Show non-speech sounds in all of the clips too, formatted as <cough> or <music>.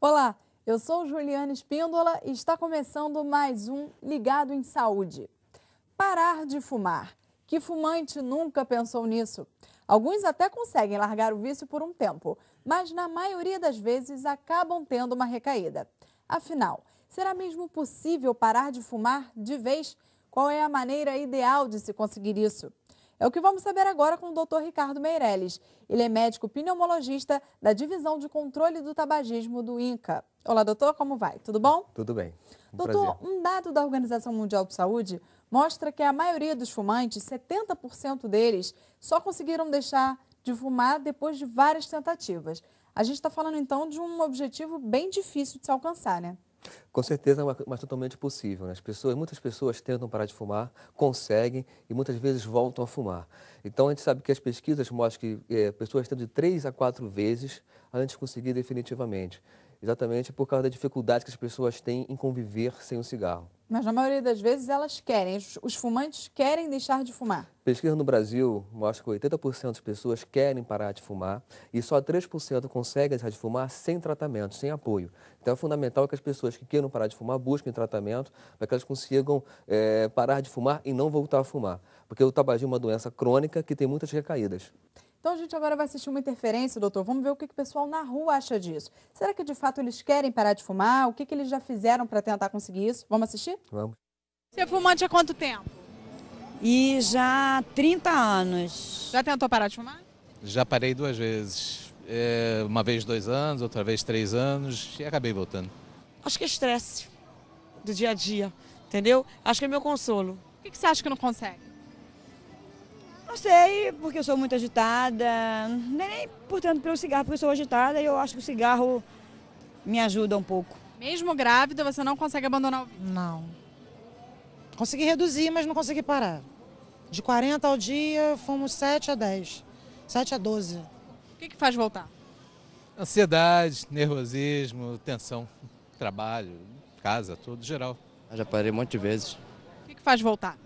Olá, eu sou Juliana Espíndola e está começando mais um Ligado em Saúde. Parar de fumar. Que fumante nunca pensou nisso? Alguns até conseguem largar o vício por um tempo, mas na maioria das vezes acabam tendo uma recaída. Afinal, será mesmo possível parar de fumar de vez? Qual é a maneira ideal de se conseguir isso? É o que vamos saber agora com o Dr. Ricardo Meirelles. Ele é médico pneumologista da Divisão de Controle do Tabagismo do INCA. Olá, doutor, como vai? Tudo bom? Tudo bem. Um doutor, prazer. um dado da Organização Mundial de Saúde mostra que a maioria dos fumantes, 70% deles, só conseguiram deixar de fumar depois de várias tentativas. A gente está falando então de um objetivo bem difícil de se alcançar, né? Com certeza, é mas totalmente possível. Né? As pessoas, muitas pessoas tentam parar de fumar, conseguem e muitas vezes voltam a fumar. Então, a gente sabe que as pesquisas mostram que é, pessoas tentam de três a quatro vezes antes de conseguir definitivamente exatamente é por causa da dificuldade que as pessoas têm em conviver sem o cigarro. Mas na maioria das vezes elas querem, os fumantes querem deixar de fumar. Pesquisa no Brasil mostra que 80% das pessoas querem parar de fumar e só 3% conseguem deixar de fumar sem tratamento, sem apoio. Então é fundamental que as pessoas que queiram parar de fumar busquem tratamento para que elas consigam é, parar de fumar e não voltar a fumar. Porque o tabagismo é uma doença crônica que tem muitas recaídas. Então a gente agora vai assistir uma interferência, doutor. Vamos ver o que, que o pessoal na rua acha disso. Será que de fato eles querem parar de fumar? O que, que eles já fizeram para tentar conseguir isso? Vamos assistir? Vamos. Você é fumante há quanto tempo? E já há 30 anos. Já tentou parar de fumar? Já parei duas vezes. É, uma vez dois anos, outra vez três anos e acabei voltando. Acho que é estresse do dia a dia, entendeu? Acho que é meu consolo. O que, que você acha que não consegue? sei, porque eu sou muito agitada, nem, portanto pelo cigarro, porque eu sou agitada e eu acho que o cigarro me ajuda um pouco. Mesmo grávida, você não consegue abandonar o vício? Não. Consegui reduzir, mas não consegui parar. De 40 ao dia, fomos 7 a 10, 7 a 12. O que, que faz voltar? Ansiedade, nervosismo, tensão, trabalho, casa, tudo geral. Eu já parei um monte de vezes. O que, que faz voltar?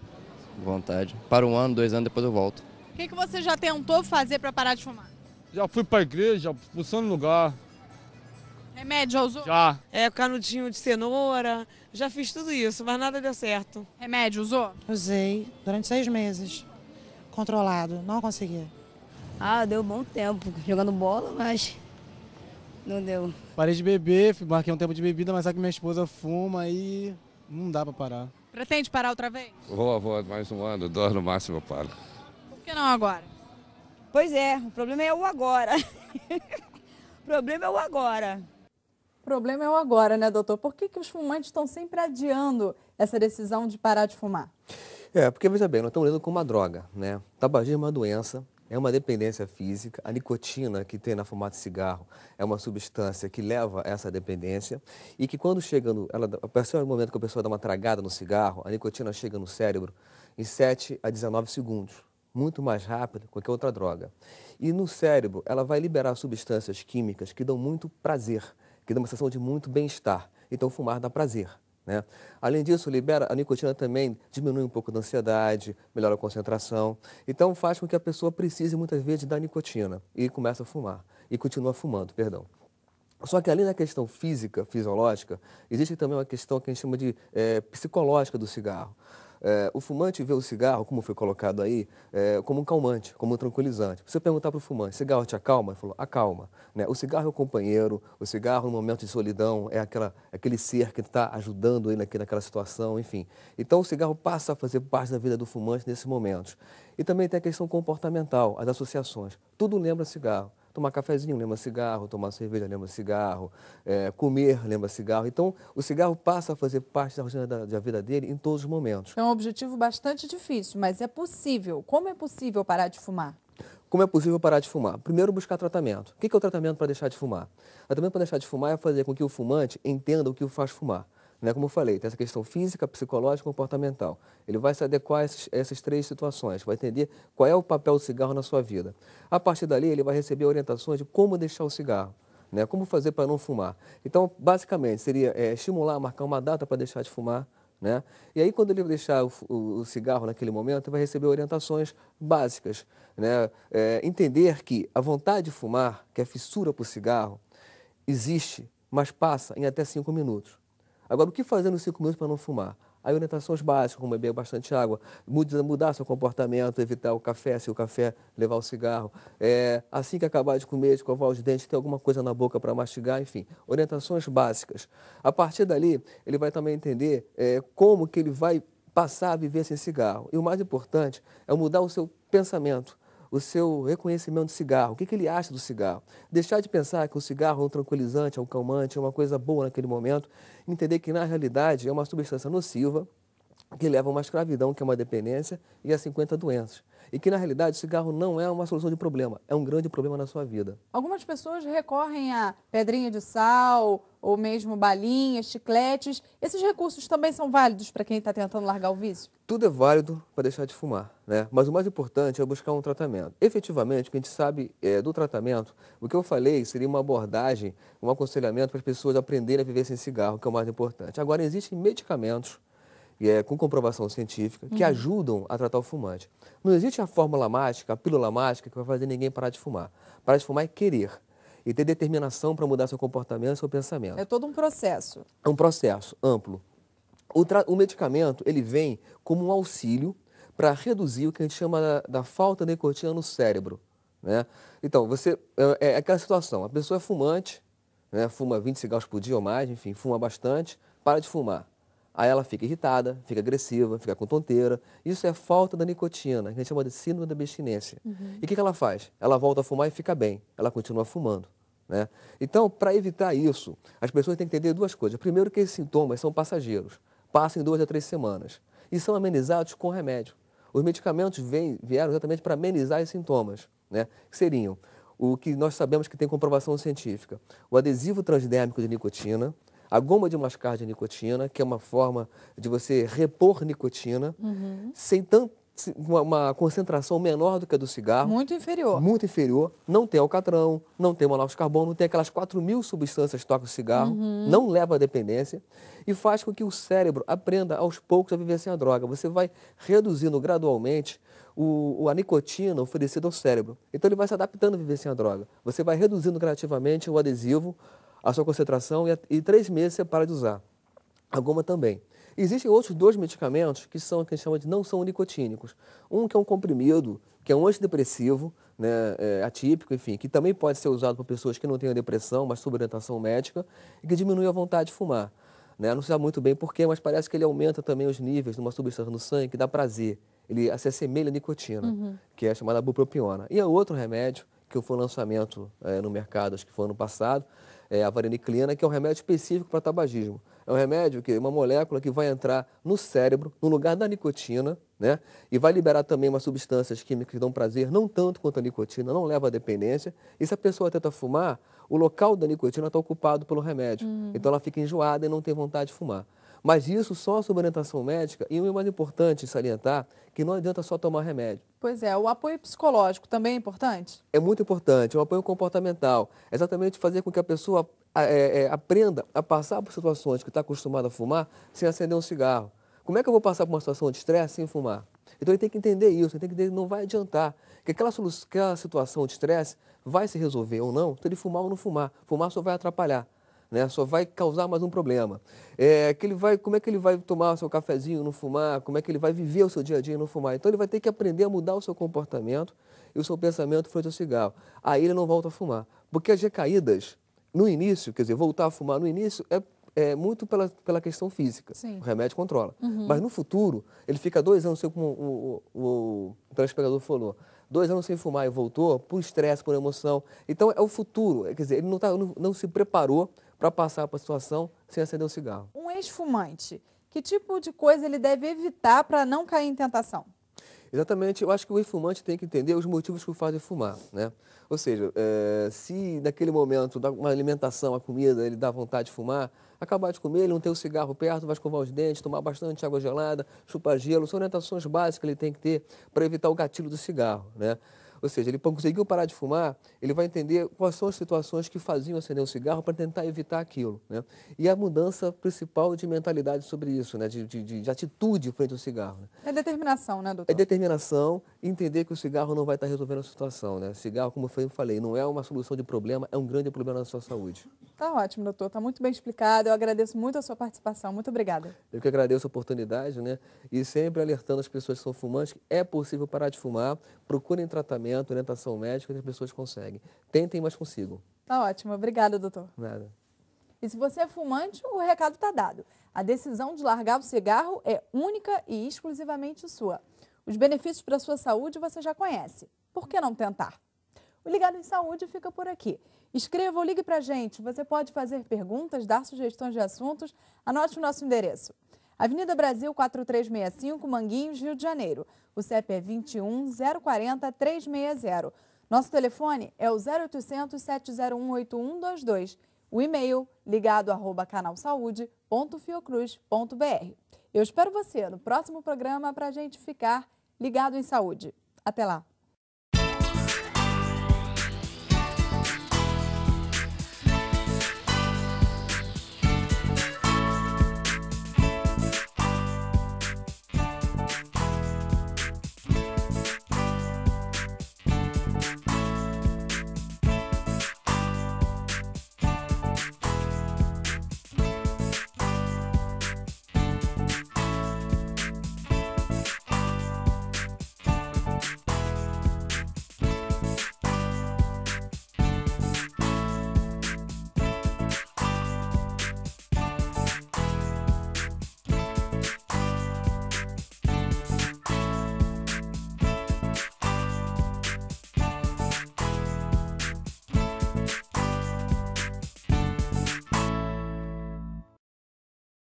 vontade. Para um ano, dois anos, depois eu volto. O que, que você já tentou fazer para parar de fumar? Já fui para a igreja, pulsando lugar. Remédio já usou? Já. É, canudinho de cenoura, já fiz tudo isso, mas nada deu certo. Remédio usou? Usei, durante seis meses. Controlado, não consegui. Ah, deu bom tempo, jogando bola, mas não deu. Parei de beber, marquei um tempo de bebida, mas sabe que minha esposa fuma e não dá para parar. Pretende parar outra vez? Vou, vou, mais um ano, dois no máximo eu paro. Por que não agora? Pois é, o problema é <laughs> o é agora. o problema é o agora. O problema é o agora, né, doutor? Por que, que os fumantes estão sempre adiando essa decisão de parar de fumar? É, porque veja bem, nós estamos lidando com uma droga, né? Tabagismo é uma doença, é uma dependência física. A nicotina que tem na fumaça de cigarro é uma substância que leva a essa dependência e que quando chega no, ela, a momento que a pessoa dá uma tragada no cigarro, a nicotina chega no cérebro em 7 a 19 segundos, muito mais rápido que qualquer outra droga. E no cérebro, ela vai liberar substâncias químicas que dão muito prazer, que dão uma sensação de muito bem-estar. Então, fumar dá prazer. Né? Além disso, libera a nicotina também diminui um pouco da ansiedade, melhora a concentração. Então faz com que a pessoa precise muitas vezes da nicotina e começa a fumar e continua fumando, perdão. Só que além da questão física, fisiológica, existe também uma questão que a gente chama de é, psicológica do cigarro. É, o fumante vê o cigarro, como foi colocado aí, é, como um calmante, como um tranquilizante. Você perguntar para o fumante, cigarro te acalma? Ele falou, acalma. Né? O cigarro é o companheiro, o cigarro no momento de solidão é aquela, aquele ser que está ajudando ele aqui naquela situação, enfim. Então o cigarro passa a fazer parte da vida do fumante nesses momentos. E também tem a questão comportamental, as associações. Tudo lembra cigarro. Tomar cafezinho lembra cigarro, tomar cerveja lembra cigarro, é, comer lembra cigarro. Então, o cigarro passa a fazer parte da rotina da, da vida dele em todos os momentos. É um objetivo bastante difícil, mas é possível. Como é possível parar de fumar? Como é possível parar de fumar? Primeiro, buscar tratamento. O que é o tratamento para deixar de fumar? O tratamento para deixar de fumar é fazer com que o fumante entenda o que o faz fumar né? Como eu falei, tem essa questão física, psicológica, comportamental. Ele vai se adequar a, esses, a essas três situações, vai entender qual é o papel do cigarro na sua vida. A partir dali, ele vai receber orientações de como deixar o cigarro. Né? Como fazer para não fumar? Então, basicamente, seria é, estimular, marcar uma data para deixar de fumar, né? E aí, quando ele deixar o, o, o, cigarro naquele momento, ele vai receber orientações básicas. Né? É, entender que a vontade de fumar, que é fissura para o cigarro, existe, mas passa em até cinco minutos. Agora, o que fazer nos cinco minutos para não fumar? Aí orientações básicas, como beber bastante água, mudar seu comportamento, evitar o café, se o café levar o cigarro. É, assim que acabar de comer, escovar os dentes, ter alguma coisa na boca para mastigar, enfim, orientações básicas. A partir dali, ele vai também entender é, como que ele vai passar a viver sem cigarro. E o mais importante é mudar o seu pensamento o seu reconhecimento do cigarro, o que, que ele acha do cigarro. Deixar de pensar que o cigarro é um tranquilizante, é um calmante, é uma coisa boa naquele momento. Entender que, na realidade, é uma substância nociva que leva a uma escravidão, que é uma dependência, e a 50 doenças. E que, na realidade, o cigarro não é uma solução de problema, é um grande problema na sua vida. Algumas pessoas recorrem a pedrinha de sal, ou mesmo balinhas, chicletes. Esses recursos também são válidos para quem está tentando largar o vício? Tudo é válido para deixar de fumar, né? Mas o mais importante é buscar um tratamento. Efetivamente, o que a gente sabe é, do tratamento, o que eu falei seria uma abordagem, um aconselhamento para as pessoas aprenderem a viver sem cigarro, que é o mais importante. Agora, existem medicamentos é, com comprovação científica que uhum. ajudam a tratar o fumante. Não existe a fórmula mágica, a pílula mágica que vai fazer ninguém parar de fumar. Parar de fumar é querer e ter determinação para mudar seu comportamento, seu pensamento. É todo um processo. É um processo amplo. O, o medicamento ele vem como um auxílio para reduzir o que a gente chama da, da falta de nicotina no cérebro. Né? Então, você é, é aquela situação, a pessoa é fumante, né? fuma 20 cigarros por dia ou mais, enfim, fuma bastante, para de fumar. Aí ela fica irritada, fica agressiva, fica com tonteira. Isso é falta da nicotina, que a gente chama de síndrome da abstinência. Uhum. E o que, que ela faz? Ela volta a fumar e fica bem. Ela continua fumando. Né? Então, para evitar isso, as pessoas têm que entender duas coisas. Primeiro, que esses sintomas são passageiros, passam em duas a três semanas e são amenizados com remédio. Os medicamentos vêm, vieram exatamente para amenizar os sintomas, né? que seriam o que nós sabemos que tem comprovação científica: o adesivo transdérmico de nicotina, a goma de mascar de nicotina, que é uma forma de você repor nicotina, uhum. sem tanto uma, concentração menor do que a do cigarro. Muito inferior. Muito inferior. Não tem alcatrão, não tem monóxido de carbono, não tem aquelas 4 mil substâncias que tocam o cigarro, uhum. não leva à dependência e faz com que o cérebro aprenda aos poucos a viver sem a droga. Você vai reduzindo gradualmente o, a nicotina oferecida ao cérebro. Então ele vai se adaptando a viver sem a droga. Você vai reduzindo gradativamente o adesivo a sua concentração e, e três meses você para de usar. A goma também. Existem outros dois medicamentos que são que a gente chama de não são nicotínicos. Um que é um comprimido, que é um antidepressivo, né, é, atípico, enfim, que também pode ser usado por pessoas que não têm depressão, mas sob orientação médica, e que diminui a vontade de fumar. Né? Não se sabe muito bem porquê, mas parece que ele aumenta também os níveis de uma substância no sangue que dá prazer. Ele se assemelha à nicotina, uhum. que é chamada bupropiona. E é outro remédio que foi um lançamento é, no mercado, acho que foi ano passado, é, a vareniclina, que é um remédio específico para tabagismo. É um remédio que é uma molécula que vai entrar no cérebro, no lugar da nicotina, né? E vai liberar também umas substâncias químicas que dão prazer, não tanto quanto a nicotina, não leva à dependência. E se a pessoa tenta fumar, o local da nicotina está ocupado pelo remédio. Uhum. Então ela fica enjoada e não tem vontade de fumar. Mas isso só sob orientação médica e o mais importante salientar que não adianta só tomar remédio. Pois é, o apoio psicológico também é importante? É muito importante, o é apoio comportamental. Exatamente fazer com que a pessoa é, é, aprenda a passar por situações que está acostumada a fumar sem acender um cigarro. Como é que eu vou passar por uma situação de estresse sem fumar? Então ele tem que entender isso, ele tem que entender que não vai adiantar, que aquela, aquela situação de estresse vai se resolver ou não, se ele fumar ou não fumar. Fumar só vai atrapalhar né? Só vai causar mais um problema. É, que ele vai, como é que ele vai tomar o seu cafezinho, não fumar? Como é que ele vai viver o seu dia a dia não fumar? Então ele vai ter que aprender a mudar o seu comportamento e o seu pensamento frente ao cigarro. Aí ele não volta a fumar. Porque as recaídas no início, quer dizer, voltar a fumar no início é é, muito pela, pela questão física. Sim. O remédio controla. Uhum. Mas no futuro, ele fica dois anos, sem, como o, o, o, falou, dois anos sem fumar e voltou por estresse, por emoção. Então é o futuro. Quer dizer, ele não, tá, não, não se preparou para passar por situação sem acender o um cigarro. Um ex-fumante, que tipo de coisa ele deve evitar para não cair em tentação? Exatamente, eu acho que o ex-fumante tem que entender os motivos que o fazem fumar, né? Ou seja, é, se naquele momento, uma alimentação, a comida, ele dá vontade de fumar, acabar de comer, ele não tem o cigarro perto, vai escovar os dentes, tomar bastante água gelada, chupar gelo, são orientações básicas que ele tem que ter para evitar o gatilho do cigarro, né? Ou seja, ele conseguiu parar de fumar, ele vai entender quais são as situações que faziam acender o cigarro para tentar evitar aquilo. Né? E a mudança principal de mentalidade sobre isso, né? de, de, de atitude frente ao cigarro. Né? É determinação, né, doutor? É determinação, entender que o cigarro não vai estar resolvendo a situação, né? Cigarro, como eu falei, não é uma solução de problema, é um grande problema na sua saúde. Tá ótimo, doutor. Tá muito bem explicado. Eu agradeço muito a sua participação. Muito obrigada. Eu que agradeço a oportunidade, né? E sempre alertando as pessoas que são fumantes que é possível parar de fumar, procurem tratamento, orientação médica, que as pessoas conseguem. Tentem, mas consigam. Tá ótimo. Obrigada, doutor. Nada. E se você é fumante, o recado está dado. A decisão de largar o cigarro é única e exclusivamente sua. Os benefícios para a sua saúde você já conhece. Por que não tentar? O Ligado em Saúde fica por aqui. Escreva ou ligue para a gente. Você pode fazer perguntas, dar sugestões de assuntos. Anote o nosso endereço. Avenida Brasil 4365, Manguinhos, Rio de Janeiro. O CEP é 21 040 360. Nosso telefone é o 0800 701 8122. O e-mail ligado arroba canalsaude.fiocruz.br. Eu espero você no próximo programa para a gente ficar Ligado em Saúde. Até lá!